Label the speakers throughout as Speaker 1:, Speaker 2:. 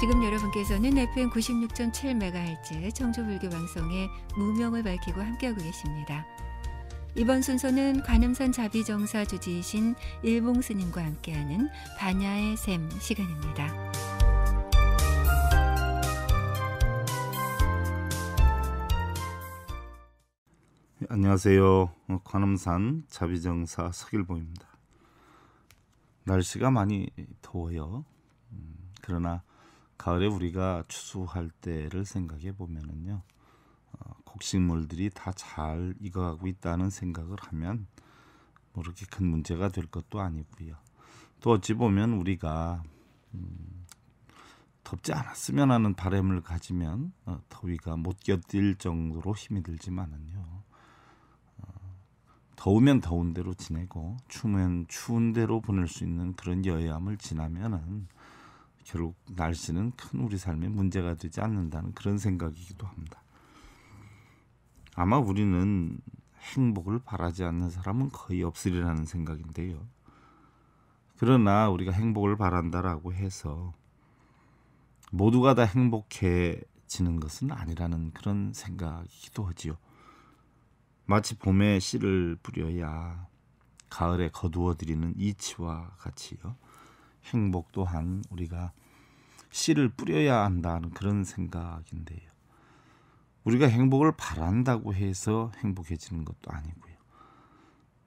Speaker 1: 지금 여러분께서는 FM 96.7MHz 청주불교 방송의 무명을 밝히고 함께하고 계십니다. 이번 순서는 관음산 자비정사 주지이신 일봉 스님과 함께하는 반야의 샘 시간입니다. 네, 안녕하세요. 어, 관음산 자비정사 서길봉입니다. 날씨가 많이 더워요. 음, 그러나 가을에 우리가 추수할 때를 생각해 보면은요 어, 곡식물들이 다 잘 익어가고 있다는 생각을 하면 뭐 그렇게 큰 문제가 될 것도 아니고요 또 어찌 보면 우리가 음, 덥지 않았으면 하는 바램을 가지면 어, 더위가 못 견딜 정도로 힘이 들지만은요 어, 더우면 더운 대로 지내고 추우면 추운 대로 보낼 수 있는 그런 여야함을 지나면은 결국 날씨는 큰 우리 삶에 문제가 되지 않는다는 그런 생각이기도 합니다. 아마 우리는 행복을 바라지 않는 사람은 거의 없으리라는 생각인데요. 그러나 우리가 행복을 바란다라고 해서 모두가 다 행복해지는 것은 아니라는 그런 생각이기도 하지요. 마치 봄에 씨를 뿌려야 가을에 거두어 들이는 이치와 같이요. 행복 또한 우리가 씨를 뿌려야 한다는 그런 생각인데요. 우리가 행복을 바란다고 해서 행복해지는 것도 아니고요.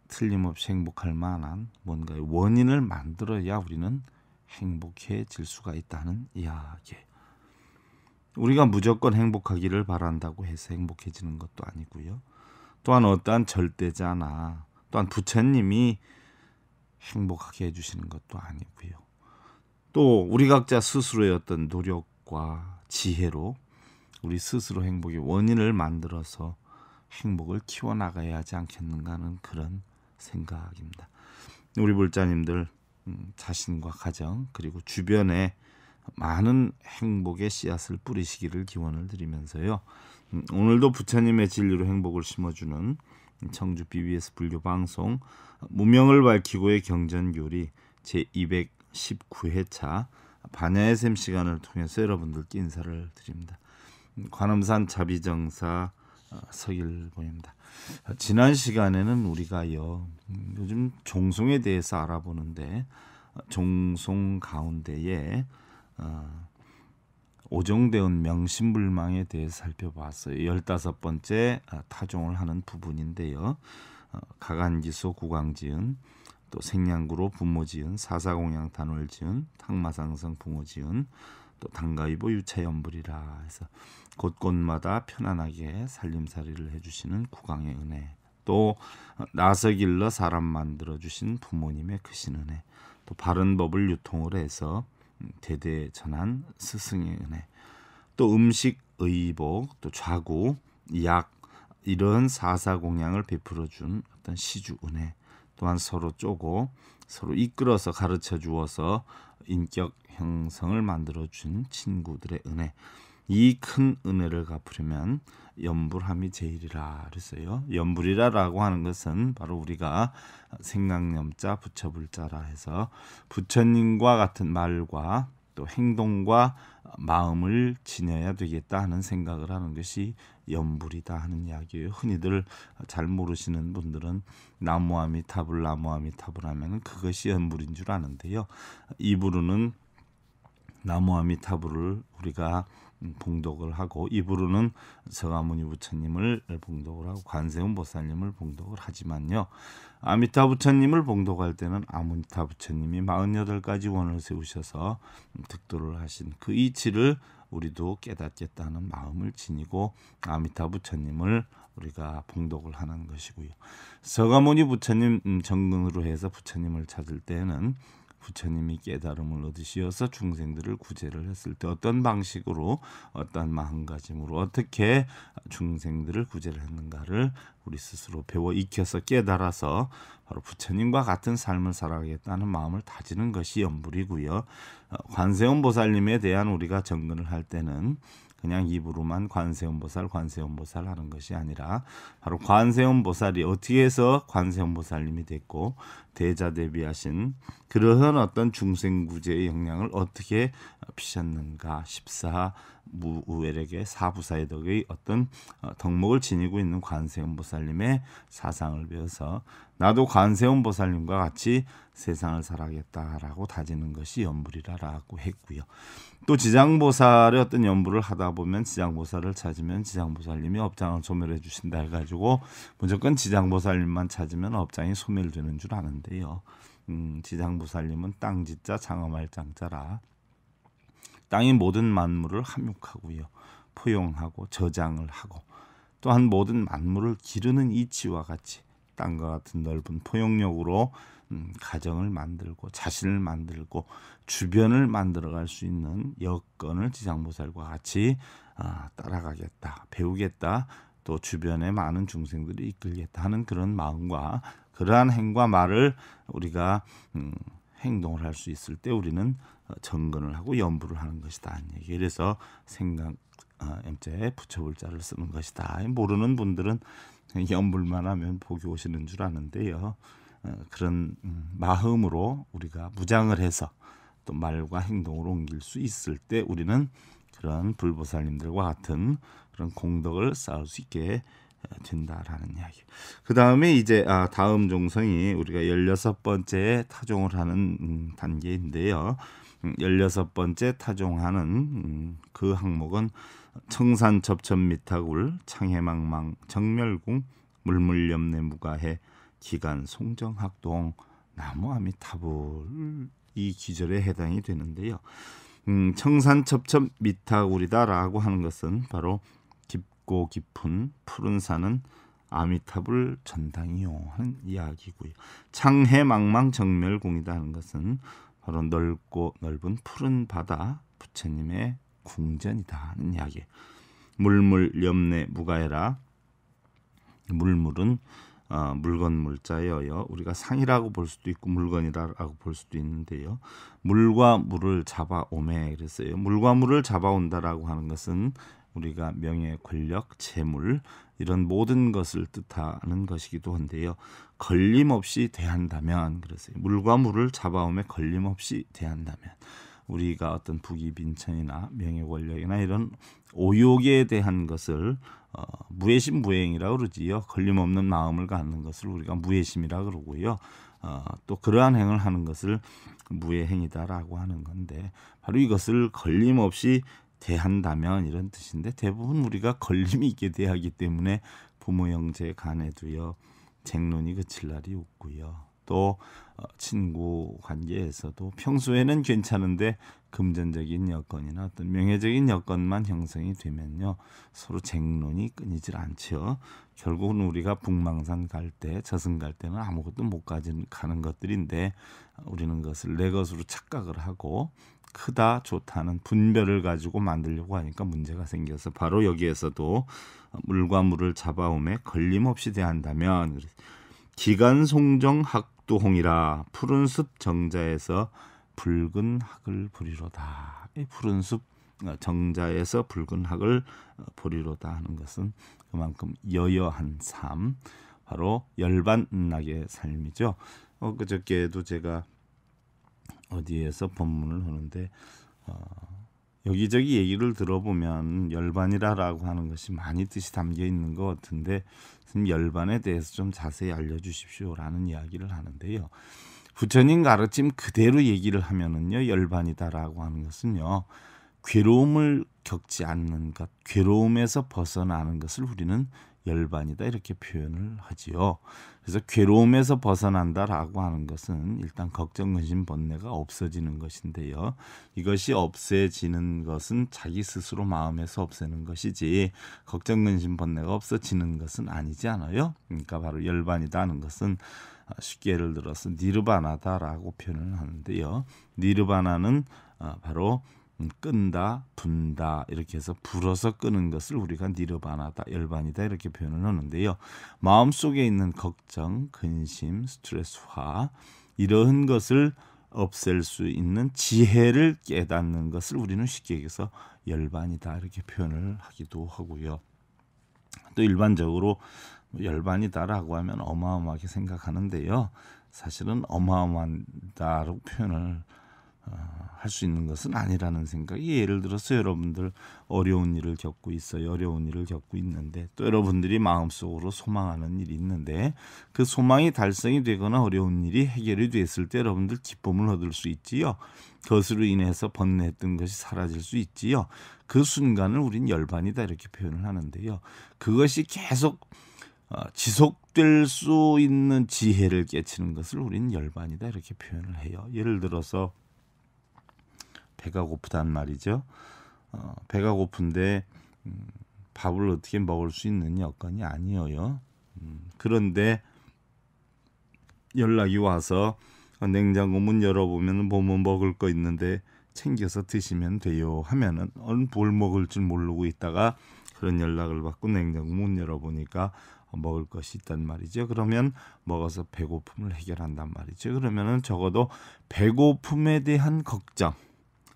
Speaker 1: 틀림없이 행복할 만한 뭔가의 원인을 만들어야 우리는 행복해질 수가 있다는 이야기. 우리가 무조건 행복하기를 바란다고 해서 행복해지는 것도 아니고요. 또한 어떠한 절대자나 또한 부처님이 행복하게 해주시는 것도 아니고요. 또 우리 각자 스스로의 어떤 노력과 지혜로 우리 스스로 행복의 원인을 만들어서 행복을 키워나가야 하지 않겠는가 하는 그런 생각입니다. 우리 불자님들 음, 자신과 가정 그리고 주변에 많은 행복의 씨앗을 뿌리시기를 기원을 드리면서요. 음, 오늘도 부처님의 진리로 행복을 심어주는 청주 BBS 불교 방송 무명을 밝히고의 경전 요리제 2 0 19회차 반야의 샘 시간을 통해서 여러분들께 인사를 드립니다. 음, 관음산 자비정사 서길보입니다. 어, 지난 시간에는 우리가요 음, 요즘 종송에 대해서 알아보는데 어, 종송 가운데에 어, 오종대운 명심불망에 대해서 살펴봤어요. 열다 번째 아, 타종을 하는 부분인데요. 가간지소 구강지은 또 생양구로 부모 지은 사사공양 단월 지은 탕마상성 부모 지은 또 당가위보 유채연불이라 해서 곳곳마다 편안하게 살림살이를 해주시는 국왕의 은혜 또 나서 길러 사람 만들어 주신 부모님의 크신 은혜 또 바른 법을 유통을 해서 대대 전한 스승의 은혜 또 음식 의복 또 좌구 약 이런 사사공양을 베풀어 준 어떤 시주 은혜 또한 서로 쪼고 서로 이끌어서 가르쳐 주어서 인격 형성을 만들어 준 친구들의 은혜. 이 큰 은혜를 갚으려면 염불함이 제일이라 그랬어요. 염불이라라고 하는 것은 바로 우리가 생각염자 부처불자라 해서 부처님과 같은 말과 또 행동과 마음을 지녀야 되겠다 하는 생각을 하는 것이 염불이다 하는 이야기예요. 흔히들 잘 모르시는 분들은 나무아미타불나무아미타불 하면 은 그것이 염불인 줄 아는데요. 입으로는 나무아미타불을 우리가 봉독을 하고 입으로는 서가모니 부처님을 봉독을 하고 관세음 보살님을 봉독을 하지만요 아미타 부처님을 봉독할 때는 아미타 부처님이 48가지 원을 세우셔서 득도를 하신 그 이치를 우리도 깨닫겠다는 마음을 지니고 아미타 부처님을 우리가 봉독을 하는 것이고요. 서가모니 부처님 음, 정근으로 해서 부처님을 찾을 때는 부처님이 깨달음을 얻으시어서 중생들을 구제를 했을 때 어떤 방식으로 어떤 마음가짐으로 어떻게 중생들을 구제를 했는가를 우리 스스로 배워 익혀서 깨달아서 바로 부처님과 같은 삶을 살아가겠다는 마음을 다지는 것이 염불이고요 어, 관세음보살님에 대한 우리가 정근을 할 때는 그냥 입으로만 관세음보살 관세음보살 하는 것이 아니라 바로 관세음보살이 어떻게 해서 관세음보살님이 됐고 대자 대비하신 그러한 어떤 중생구제의 역량을 어떻게 피셨는가 1사 무우엘에게 사부사의 덕의 어떤 어, 덕목을 지니고 있는 관세음 보살님의 사상을 배워서 나도 관세음 보살님과 같이 세상을 살아야겠다라고 다지는 것이 연불이라라고 했고요. 또 지장보살의 어떤 연불을 하다 보면 지장보살을 찾으면 지장보살님이 업장을 소멸해 주신다 해가지고 무조건 지장보살님만 찾으면 업장이 소멸되는 줄 아는데요. 음, 지장보살님은 땅짓자 장엄할 장자라 땅의 모든 만물을 함육하고요. 포용하고 저장을 하고 또한 모든 만물을 기르는 이치와 같이 땅과 같은 넓은 포용력으로 음, 가정을 만들고 자신을 만들고 주변을 만들어갈 수 있는 여건을 지상보살과 같이 아, 따라가겠다 배우겠다 또 주변의 많은 중생들이 이끌겠다 하는 그런 마음과 그러한 행과 말을 우리가 음, 행동을 할 수 있을 때 우리는 어, 정근을 하고 염불을 하는 것이다. 그래서 생각 M자에 붙여볼 자를 쓰는 것이다. 모르는 분들은 연불만 하면 복이 오시는 줄 아는데요. 어, 그런 음, 마음으로 우리가 무장을 해서 또 말과 행동으로 옮길 수 있을 때 우리는 그런 불보살님들과 같은 그런 공덕을 쌓을 수 있게 된다라는 이야기. 그 다음에 이제 아, 다음 종성이 우리가 열여섯 번째 타종을 하는 음, 단계인데요. 음, 열여섯 번째 타종하는 음, 그 항목은 청산 접천 미타굴 창해망망 정멸궁 물물염내 무가해 기간 송정학동 나무아미타불 이 기절에 해당이 되는데요. 음, 청산 첩첩 미타구이다라고 하는 것은 바로 깊고 깊은 푸른 산은 아미타불 전당이요 하는 이야기고요. 창해 망망 정멸궁이다 하는 것은 바로 넓고 넓은 푸른 바다 부처님의 궁전이다 하는 이야기. 물물 염내 무가해라. 물물은 어, 물건 물자여요. 우리가 상이라고 볼 수도 있고 물건이라고 볼 수도 있는데요. 물과 물을 잡아오매 그랬어요. 물과 물을 잡아온다라고 하는 것은 우리가 명예, 권력, 재물 이런 모든 것을 뜻하는 것이기도 한데요. 걸림없이 대한다면 그래서 물과 물을 잡아오며 걸림없이 대한다면 우리가 어떤 부귀빈천이나 명예 권력이나 이런 오욕에 대한 것을 어, 무예심 무행이라고 그러지요. 걸림없는 마음을 갖는 것을 우리가 무예심이라 그러고요. 어, 또 그러한 행을 하는 것을 무예행이다라고 하는 건데 바로 이것을 걸림없이 대한다면 이런 뜻인데 대부분 우리가 걸림이 있게 대하기 때문에 부모 형제 간에도요 쟁론이 그칠 날이 없고요. 또 어, 친구 관계에서도 평소에는 괜찮은데 금전적인 여건이나 어떤 명예적인 여건만 형성이 되면요 서로 쟁론이 끊이질 않죠. 결국은 우리가 북망산 갈 때 저승 갈 때는 아무것도 못 가진 가는 것들인데 우리는 그것을 내 것으로 착각을 하고 크다 좋다는 분별을 가지고 만들려고 하니까 문제가 생겨서 바로 여기에서도 물과 물을 잡아오에 걸림없이 대한다면 기간 송정 학 북두홍이라 푸른 숲 정자에서 붉은 학을 부리로다이 푸른 숲 어, 정자에서 붉은 학을 어, 부리로다 하는 것은 그만큼 여여한 삶, 바로 열반나게 삶이죠. 어, 그저께도 제가 어디에서 본문을 하는데 어, 여기저기 얘기를 들어보면 열반이라라고 하는 것이 많이 뜻이 담겨 있는 것 같은데 선생님 열반에 대해서 좀 자세히 알려주십시오라는 이야기를 하는데요. 부처님 가르침 그대로 얘기를 하면은요 열반이다라고 하는 것은요 괴로움을 겪지 않는 것, 괴로움에서 벗어나는 것을 우리는 열반이다 이렇게 표현을 하지요. 그래서 괴로움에서 벗어난다라고 하는 것은 일단 걱정, 근심, 번뇌가 없어지는 것인데요. 이것이 없어지는 것은 자기 스스로 마음에서 없애는 것이지 걱정, 근심, 번뇌가 없어지는 것은 아니지 않아요. 그러니까 바로 열반이다 하는 것은 아, 쉽게 예를 들어서 니르바나다라고 표현을 하는데요. 니르바나는 아, 바로 음, 끈다, 분다 이렇게 해서 불어서 끄는 것을 우리가 니르바나다, 열반이다 이렇게 표현을 하는데요. 마음속에 있는 걱정, 근심, 스트레스화 이러한 것을 없앨 수 있는 지혜를 깨닫는 것을 우리는 쉽게 얘기해서 열반이다 이렇게 표현을 하기도 하고요. 또 일반적으로 뭐 열반이다라고 하면 어마어마하게 생각하는데요. 사실은 어마어마하다고 라 표현을 어, 할수 있는 것은 아니라는 생각이 예를 들어서 여러분들 어려운 일을 겪고 있어요. 어려운 일을 겪고 있는데 또 여러분들이 마음속으로 소망하는 일이 있는데 그 소망이 달성이 되거나 어려운 일이 해결이 됐을 때 여러분들 기쁨을 얻을 수 있지요. 그것으로 인해서 번뇌했던 것이 사라질 수 있지요. 그 순간을 우린 열반이다 이렇게 표현을 하는데요. 그것이 계속 어, 지속될 수 있는 지혜를 깨치는 것을 우리는 열반이다 이렇게 표현을 해요. 예를 들어서 배가 고프단 말이죠. 어, 배가 고픈데 음, 밥을 어떻게 먹을 수 있는 여건이 아니에요. 음, 그런데 연락이 와서 냉장고 문 열어보면 보면 먹을 거 있는데 챙겨서 드시면 돼요 하면은 뭘 먹을 줄 모르고 있다가 그런 연락을 받고 냉장고 문 열어보니까 먹을 것이 있단 말이죠. 그러면 먹어서 배고픔을 해결한단 말이죠. 그러면은 적어도 배고픔에 대한 걱정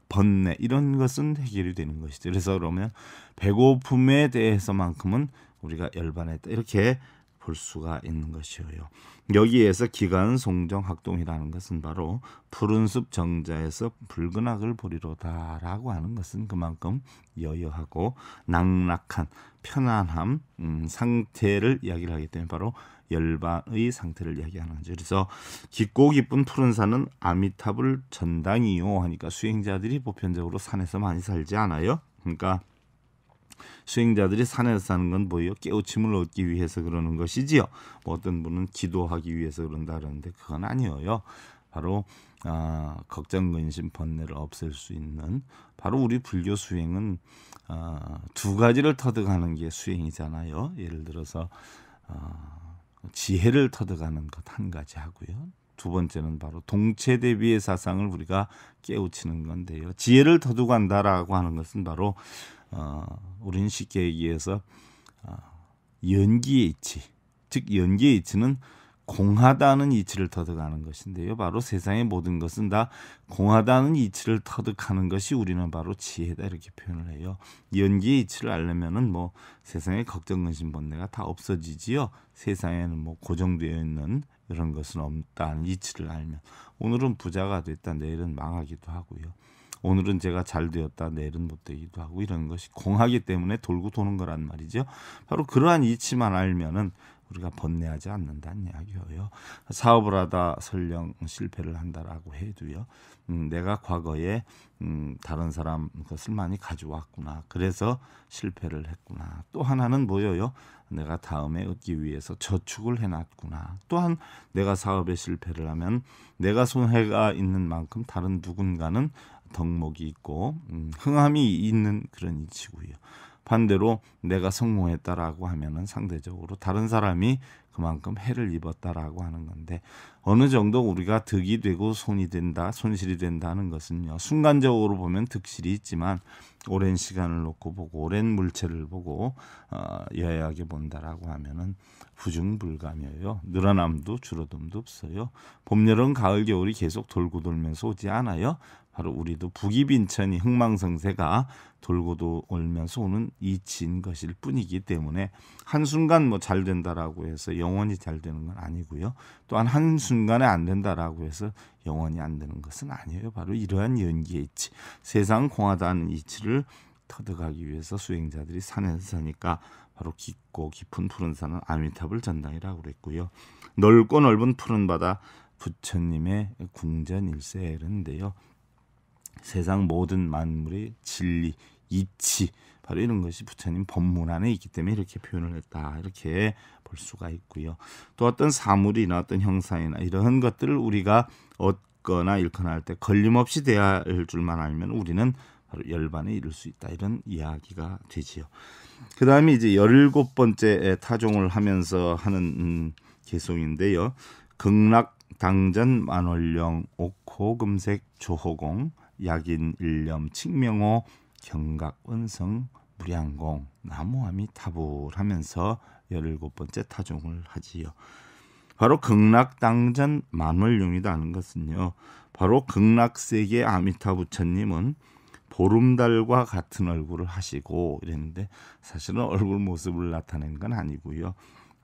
Speaker 1: 번뇌 이런 것은 해결되는 이 것이죠. 그래서 그러면 배고픔에 대해서만큼은 우리가 열반했다 이렇게 볼 수가 있는 것이어요. 여기에서 기간 송정 학동이라는 것은 바로 푸른 숲 정자에서 붉은 악을 보리로다라고 하는 것은 그만큼 여여하고 낙낙한 편안함 음, 상태를 이야기를 하기 때문에 바로 열반의 상태를 이야기하는 거죠. 그래서 깊고 깊은 푸른 산은 아미타불 전당이요 하니까 수행자들이 보편적으로 산에서 많이 살지 않아요. 그러니까 수행자들이 산에서 사는 건 보여 깨우침을 얻기 위해서 그러는 것이지요. 뭐 어떤 분은 기도하기 위해서 그런다 그러는데 그건 아니에요. 바로 아, 걱정, 근심, 번뇌를 없앨 수 있는 바로 우리 불교 수행은 아, 두 가지를 터득하는 게 수행이잖아요. 예를 들어서 아, 지혜를 터득하는 것 한 가지 하고요. 두 번째는 바로 동체 대비의 사상을 우리가 깨우치는 건데요. 지혜를 터득한다라고 하는 것은 바로 어, 우리는 쉽게 얘기해서 어, 연기의 이치, 즉 연기의 이치는 공하다는 이치를 터득하는 것인데요. 바로 세상의 모든 것은 다 공하다는 이치를 터득하는 것이 우리는 바로 지혜다 이렇게 표현을 해요. 연기의 이치를 알려면은 뭐 세상의 걱정 근심 번뇌가 다 없어지지요. 세상에는 뭐 고정되어 있는 이런 것은 없다는 이치를 알면 오늘은 부자가 됐다 내일은 망하기도 하고요. 오늘은 제가 잘 되었다 내일은 못 되기도 하고 이런 것이 공하기 때문에 돌고 도는 거란 말이죠. 바로 그러한 이치만 알면은 우리가 번뇌하지 않는다는 이야기예요. 사업을 하다 설령 실패를 한다라고 해도요. 음, 내가 과거에 음, 다른 사람 것을 많이 가져왔구나. 그래서 실패를 했구나. 또 하나는 뭐예요? 내가 다음에 얻기 위해서 저축을 해놨구나. 또한 내가 사업에 실패를 하면 내가 손해가 있는 만큼 다른 누군가는 덕목이 있고 음, 흥함이 있는 그런 이치고요. 반대로 내가 성공했다라고 하면은 상대적으로 다른 사람이 그만큼 해를 입었다라고 하는 건데 어느 정도 우리가 득이 되고 손이 된다, 손실이 된다는 것은요. 순간적으로 보면 득실이 있지만 오랜 시간을 놓고 보고 오랜 물체를 보고 어, 여야하게 본다라고 하면은 부증불감이에요. 늘어남도 줄어듦도 없어요. 봄, 여름, 가을, 겨울이 계속 돌고 돌면서 오지 않아요. 바로 우리도 북이빈천이 흥망성쇠가 돌고도 올면서 오는 이치인 것일 뿐이기 때문에 한순간 뭐 잘 된다라고 해서 영원히 잘 되는 건 아니고요. 또한 한순간에 안 된다라고 해서 영원히 안 되는 것은 아니에요. 바로 이러한 연기의 이치. 세상 공하다는 이치를 터득하기 위해서 수행자들이 산에서 사니까 바로 깊고 깊은 푸른 산은 아미타불 전당이라고 그랬고요. 넓고 넓은 푸른 바다 부처님의 궁전 일세인데요. 세상 모든 만물의 진리, 이치 바로 이런 것이 부처님 법문 안에 있기 때문에 이렇게 표현을 했다 이렇게 볼 수가 있고요. 또 어떤 사물이나 어떤 형상이나 이런 것들을 우리가 얻거나 잃거나 할 때 걸림없이 대할 줄만 알면 우리는 바로 열반에 이를 수 있다 이런 이야기가 되지요. 그 다음에 이제 열일곱 번째 타종을 하면서 하는 음, 개송인데요. 극락 당전 만월령 옥호금색 조호공 약인일념, 칙명호, 경각원성, 무량공, 나무아미타불하면서 열일곱 번째 타종을 하지요. 바로 극락당전 만월용이라는 것은요. 바로 극락세계 아미타 부처님은 보름달과 같은 얼굴을 하시고 이랬는데 사실은 얼굴 모습을 나타낸 건 아니고요.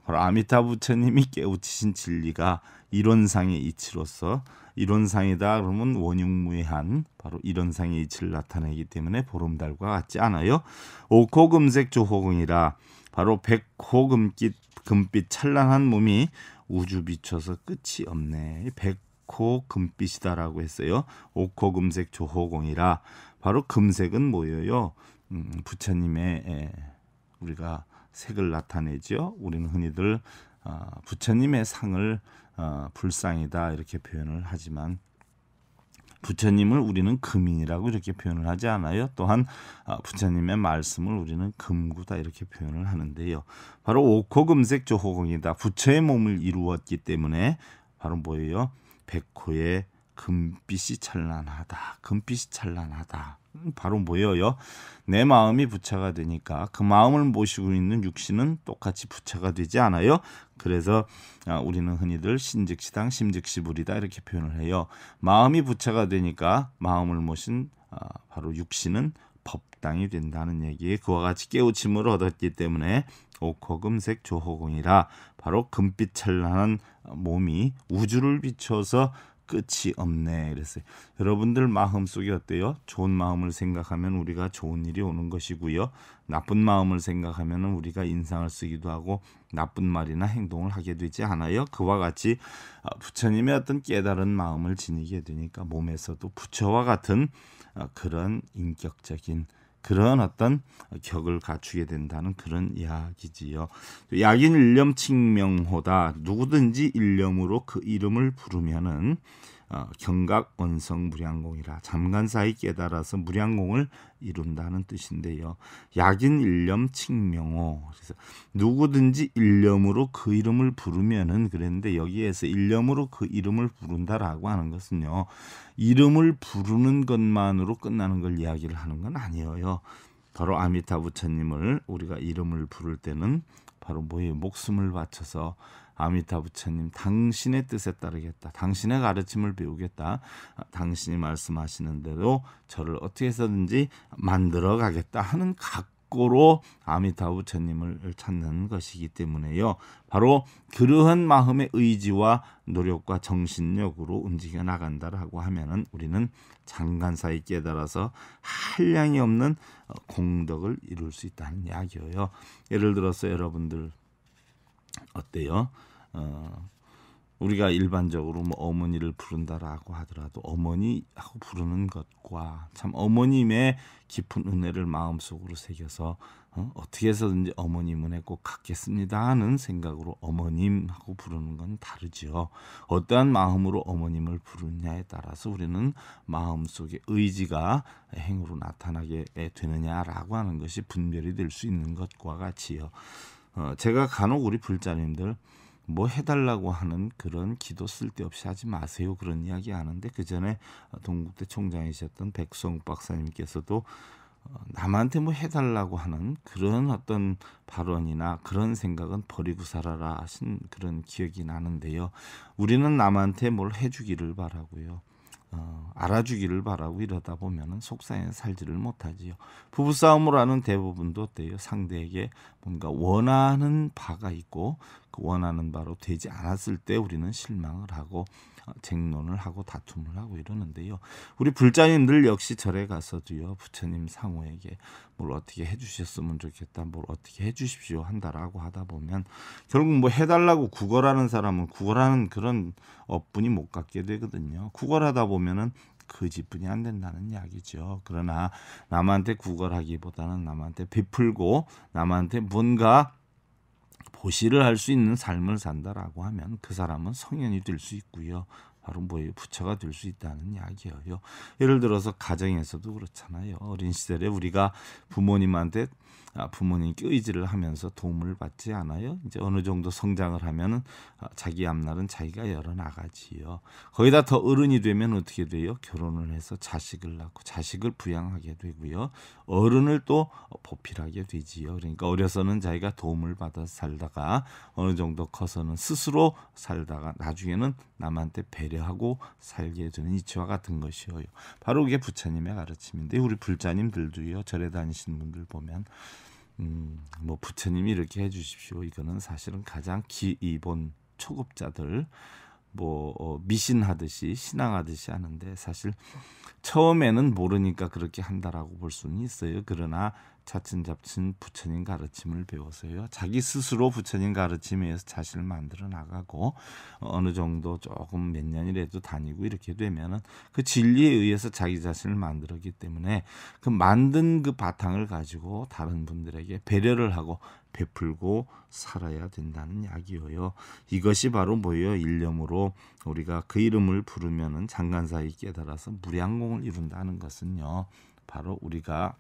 Speaker 1: 바로 아미타 부처님이 깨우치신 진리가 이론상의 이치로서 이론상이다 그러면 원흉무해한 바로 이론상의 이치를 나타내기 때문에 보름달과 같지 않아요. 오코금색 조호공이라 바로 백호 금빛 금빛 찬란한 몸이 우주 비춰서 끝이 없네. 백호 금빛이다라고 했어요. 오코 금색 조호공이라 바로 금색은 뭐예요? 음, 부처님의 에, 예, 우리가 색을 나타내죠 우리는 흔히들 어, 부처님의 상을 어, 불상이다 이렇게 표현을 하지만 부처님을 우리는 금인이라고 이렇게 표현을 하지 않아요. 또한 어, 부처님의 말씀을 우리는 금구다 이렇게 표현을 하는데요. 바로 오코금색 조호공이다. 부처의 몸을 이루었기 때문에 바로 뭐예요? 백호의 금빛이 찬란하다. 금빛이 찬란하다. 바로 모여요. 내 마음이 부처가 되니까 그 마음을 모시고 있는 육신은 똑같이 부처가 되지 않아요. 그래서 아, 우리는 흔히들 신즉시당 심즉시불이다 이렇게 표현을 해요. 마음이 부처가 되니까 마음을 모신 아, 바로 육신은 법당이 된다는 얘기에 그와 같이 깨우침을 얻었기 때문에 옥호금색 조호공이라 바로 금빛 찬란한 몸이 우주를 비춰서 끝이 없네 이랬어요 여러분들 마음 속이 어때요? 좋은 마음을 생각하면 우리가 좋은 일이 오는 것이고요. 나쁜 마음을 생각하면 우리가 인상을 쓰기도 하고 나쁜 말이나 행동을 하게 되지 않아요. 그와 같이 아, 부처님의 어떤 깨달은 마음을 지니게 되니까 몸에서도 부처와 같은 아, 그런 인격적인 그런 어떤 격을 갖추게 된다는 그런 이야기지요. 약인 일념 칭명호다. 누구든지 일념으로 그 이름을 부르면은 어, 경각 원성 무량공이라 잠깐 사이 깨달아서 무량공을 이룬다는 뜻인데요. 약인 일념 칭명호. 그래서 누구든지 일념으로 그 이름을 부르면은 그랬는데 여기에서 일념으로 그 이름을 부른다라고 하는 것은요. 이름을 부르는 것만으로 끝나는 걸 이야기를 하는 건 아니에요. 바로 아미타 부처님을 우리가 이름을 부를 때는 바로 뭐에 목숨을 바쳐서 아미타 부처님 당신의 뜻에 따르겠다. 당신의 가르침을 배우겠다. 당신이 말씀하시는 대로 저를 어떻게 해서든지 만들어 가겠다 하는 각고로 아미타 부처님을 찾는 것이기 때문에요. 바로 그러한 마음의 의지와 노력과 정신력으로 움직여 나간다라고 하면은 우리는 장간사이 깨달아서 한량이 없는 공덕을 이룰 수 있다는 이야기예요. 예를 들어서 여러분들 어때요? 어, 우리가 일반적으로 뭐 어머니를 부른다라고 하더라도 어머니하고 부르는 것과 참 어머님의 깊은 은혜를 마음속으로 새겨서 어, 어떻게 해서든지 어머님 은혜 꼭 갖겠습니다 하는 생각으로 어머님하고 부르는 건 다르지요. 어떠한 마음으로 어머님을 부르냐에 따라서 우리는 마음속의 의지가 행으로 나타나게 되느냐라고 하는 것이 분별이 될 수 있는 것과 같이요. 어, 제가 간혹 우리 불자님들 뭐 해달라고 하는 그런 기도 쓸데없이 하지 마세요 그런 이야기 하는데 그 전에 동국대 총장이셨던 백성 박사님께서도 어, 남한테 뭐 해달라고 하는 그런 어떤 발언이나 그런 생각은 버리고 살아라 하신 그런 기억이 나는데요. 우리는 남한테 뭘 해주기를 바라고요. 어, 알아주기를 바라고 이러다 보면은 속상해 살지를 못하지요. 부부싸움을 하는 대부분도 어때요? 상대에게 뭔가 원하는 바가 있고 그 원하는 바로 되지 않았을 때 우리는 실망을 하고 쟁론을 하고 다툼을 하고 이러는데요. 우리 불자님들 역시 절에 가서도요. 부처님 상호에게 뭘 어떻게 해주셨으면 좋겠다, 뭘 어떻게 해주십시오 한다라고 하다 보면 결국 뭐 해달라고 구걸하는 사람은 구걸하는 그런 업분이 못 갖게 되거든요. 구걸하다 보면은 그집뿐이안 된다는 이야기죠. 그러나 남한테 구걸하기보다는 남한테 베풀고 남한테 뭔가 보시를 할 수 있는 삶을 산다라고 하면 그 사람은 성인이될 수 있고요. 바로 뭐에 부처가 될 수 있다는 이야기예요. 예를 들어서 가정에서도 그렇잖아요. 어린 시절에 우리가 부모님한테 아, 부모님께 의지를 하면서 도움을 받지 않아요. 이제 어느 정도 성장을 하면은 아, 자기 앞날은 자기가 열어 나가지요. 거기다 더 어른이 되면 어떻게 돼요? 결혼을 해서 자식을 낳고 자식을 부양하게 되고요. 어른을 또 보필하게 되지요. 그러니까 어려서는 자기가 도움을 받아 살다가 어느 정도 커서는 스스로 살다가 나중에는 남한테 배려하고 살게 되는 이치와 같은 것이요. 바로 이게 부처님의 가르침인데 우리 불자님들도요. 절에 다니시는 분들 보면 음, 뭐 부처님이 이렇게 해주십시오. 이거는 사실은 가장 기이본 초급자들 뭐 어, 미신하듯이 신앙하듯이 하는데 사실 처음에는 모르니까 그렇게 한다라고 볼 수는 있어요. 그러나 차츰잡친 부처님 가르침을 배워서요. 자기 스스로 부처님 가르침에 서 자신을 만들어 나가고 어느 정도 조금 몇 년이라도 다니고 이렇게 되면은 그 진리에 의해서 자기 자신을 만들었기 때문에 그 만든 그 바탕을 가지고 다른 분들에게 배려를 하고 베풀고 살아야 된다는 약이어요. 이것이 바로 뭐예요? 일념으로 우리가 그 이름을 부르면은 장관사이 깨달아서 무량공을 이룬다는 것은요. 바로 우리가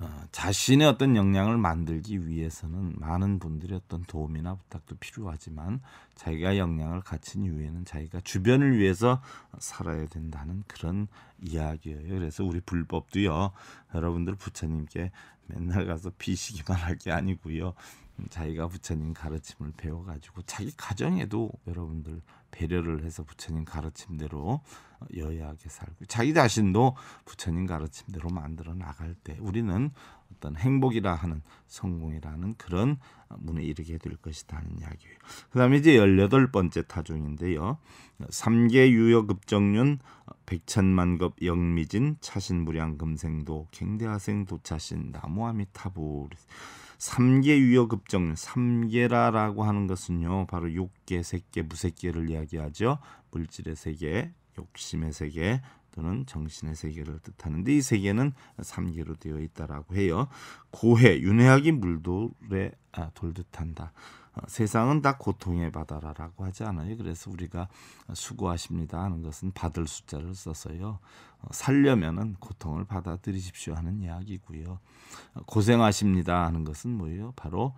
Speaker 1: 어, 자신의 어떤 역량을 만들기 위해서는 많은 분들의 어떤 도움이나 부탁도 필요하지만 자기가 역량을 갖춘 이후에는 자기가 주변을 위해서 살아야 된다는 그런 이야기예요. 그래서 우리 불법도요. 여러분들 부처님께 맨날 가서 비시기만 할 게 아니고요. 자기가 부처님 가르침을 배워가지고 자기 가정에도 여러분들 배려를 해서 부처님 가르침대로 어, 여야하게 살고 자기 자신도 부처님 가르침대로 만들어 나갈 때 우리는 어떤 행복이라 하는 성공이라는 그런 어, 문에 이르게 될 것이다는 하 이야기예요. 그다음에 이제 열여덟 번째 타종인데요. 삼계 유여 급정륜 어, 백천만급 영미진 차신무량 금생도 갱대하생 도차신 나무아미타불 삼계 유여 급정률 삼계라라고 하는 것은요 바로 육계, 색계, 무색계를 이야기하죠. 물질의 세계, 욕심의 세계 또는 정신의 세계를 뜻하는데 이 세계는 삼계로 되어 있다라고 해요. 고해 윤회하기 물돌에 아, 돌듯한다. 어, 세상은 다 고통의 바다라라고 하지 않아요. 그래서 우리가 수고하십니다 하는 것은 받을 숫자를 써서요. 어, 살려면은 고통을 받아들이십시오 하는 이야기고요. 어, 고생하십니다 하는 것은 뭐예요? 바로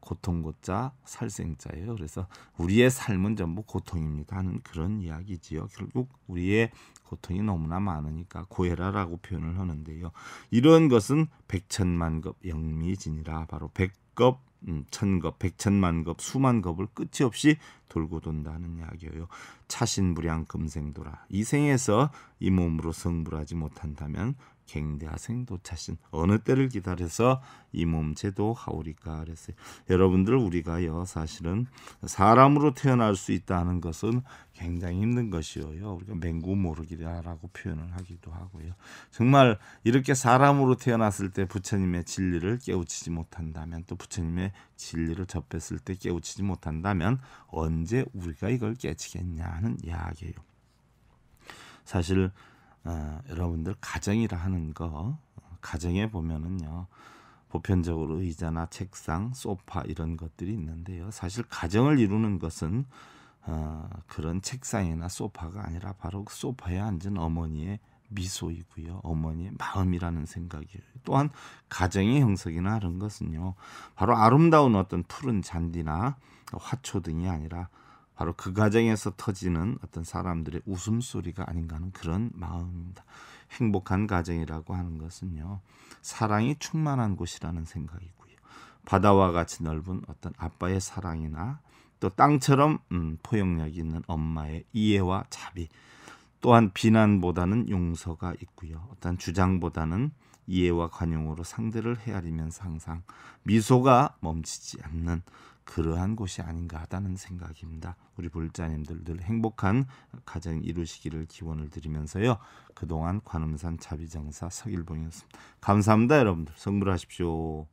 Speaker 1: 고통고자 살생자예요. 그래서 우리의 삶은 전부 고통입니다 하는 그런 이야기지요. 결국 우리의 고통이 너무나 많으니까 고해라라고 표현을 하는데요. 이런 것은 백천만급 영미진이라 바로 백급 음, 천겁, 백천만겁, 수만겁을 끝이 없이 돌고 돈다는 이야기예요. 차신불량 금생도라. 이 생에서 이 몸으로 성불하지 못한다면 갱대하생 도차신 어느 때를 기다려서 이 몸체도 하오리까 그랬어요. 여러분들 우리가요 사실은 사람으로 태어날 수 있다는 것은 굉장히 힘든 것이어요. 우리가 맹구 모르기라고 표현을 하기도 하고요. 정말 이렇게 사람으로 태어났을 때 부처님의 진리를 깨우치지 못한다면 또 부처님의 진리를 접했을 때 깨우치지 못한다면 언제 우리가 이걸 깨치겠냐 는 이야기예요. 사실 아, 여러분들 가정이라 하는 거 가정에 보면은요 보편적으로 의자나 책상, 소파 이런 것들이 있는데요. 사실 가정을 이루는 것은 어, 그런 책상이나 소파가 아니라 바로 그 소파에 앉은 어머니의 미소이고요. 어머니의 마음이라는 생각이에요. 또한 가정의 형석이나 이런 것은요. 바로 아름다운 어떤 푸른 잔디나 화초 등이 아니라 바로 그 과정에서 터지는 어떤 사람들의 웃음소리가 아닌가 하는 그런 마음입니다. 행복한 가정이라고 하는 것은요. 사랑이 충만한 곳이라는 생각이고요. 바다와 같이 넓은 어떤 아빠의 사랑이나 또 땅처럼 음, 포용력이 있는 엄마의 이해와 자비 또한 비난보다는 용서가 있고요. 어떤 주장보다는 이해와 관용으로 상대를 헤아리면상상 미소가 멈추지 않는 그러한 곳이 아닌가 하다는 생각입니다. 우리 불자님들 들 행복한 가정 이루시기를 기원을 드리면서요. 그동안 관음산 자비정사 서일봉이었습니다. 감사합니다, 여러분들. 성불하십시오.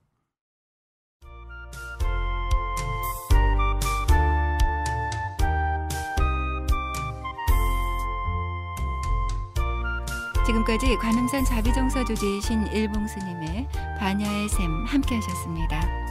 Speaker 1: 지금까지 관음산 자비정사 조지신 일봉스님의 반야의 샘 함께 하셨습니다.